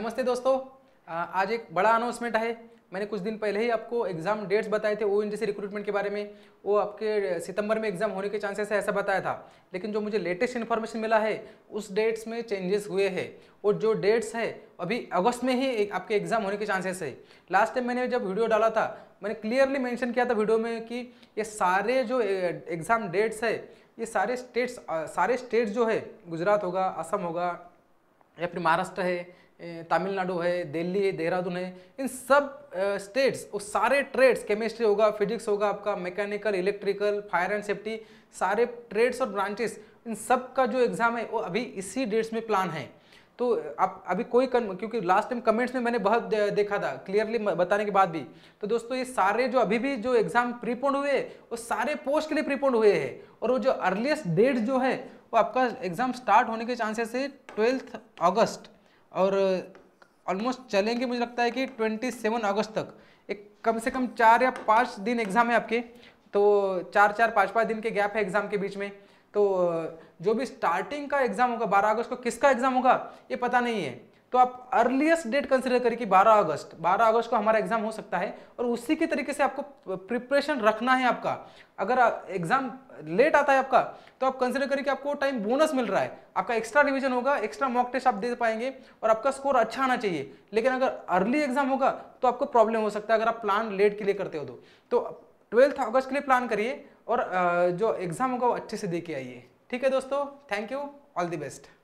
नमस्ते दोस्तों आज एक बड़ा अनाउंसमेंट है मैंने कुछ दिन पहले ही आपको एग्जाम डेट्स बताए थे ओ एन से रिक्रूटमेंट के बारे में वो आपके सितंबर में एग्जाम होने के चांसेस है ऐसा बताया था लेकिन जो मुझे लेटेस्ट इन्फॉर्मेशन मिला है उस डेट्स में चेंजेस हुए हैं और जो डेट्स है अभी अगस्त में ही आपके एग्जाम होने के चांसेस है लास्ट टाइम मैंने जब वीडियो डाला था मैंने क्लियरली मैंशन किया था वीडियो में कि ये सारे जो एग्ज़ाम डेट्स है ये सारे स्टेट्स सारे स्टेट्स जो है गुजरात होगा असम होगा या फिर महाराष्ट्र है तमिलनाडु है दिल्ली है देहरादून है इन सब स्टेट्स वो सारे ट्रेड्स केमिस्ट्री होगा फिजिक्स होगा आपका mechanical electrical fire and safety सारे ट्रेड्स और ब्रांचेस इन सब का जो एग्ज़ाम है वो अभी इसी डेट्स में प्लान है तो आप अभी कोई कन, क्योंकि लास्ट टाइम कमेंट्स में मैंने बहुत देखा था क्लियरली बताने के बाद भी तो दोस्तों ये सारे जो अभी भी जो एग्ज़ाम प्रीपोन्ड हुए वो सारे पोस्ट के लिए प्रीपोन्ड हुए हैं और वो जो अर्लीस्ट डेट जो है वो आपका एग्ज़ाम स्टार्ट होने के चांसेस है ट्वेल्थ अगस्त और ऑलमोस्ट चलेंगे मुझे लगता है कि 27 अगस्त तक एक कम से कम चार या पाँच दिन एग्ज़ाम है आपके तो चार चार पाँच पाँच दिन के गैप है एग्ज़ाम के बीच में तो जो भी स्टार्टिंग का एग्ज़ाम होगा बारह अगस्त को किसका एग्ज़ाम होगा ये पता नहीं है तो आप अर्लीस्ट डेट कंसिडर करिए कि 12 अगस्त 12 अगस्त को हमारा एग्जाम हो सकता है और उसी के तरीके से आपको प्रिपरेशन रखना है आपका अगर एग्जाम लेट आता है आपका तो आप कंसिडर करिए कि आपको टाइम बोनस मिल रहा है आपका एक्स्ट्रा रिवीजन होगा एक्स्ट्रा मॉक टेस्ट आप दे पाएंगे और आपका स्कोर अच्छा आना चाहिए लेकिन अगर अर्ली एग्जाम होगा तो आपको प्रॉब्लम हो सकता है अगर आप प्लान लेट के लिए करते हो तो ट्वेल्थ तो अगस्त के लिए प्लान करिए और जो एग्जाम होगा वो अच्छे से दे के आइए ठीक है दोस्तों thank you all the best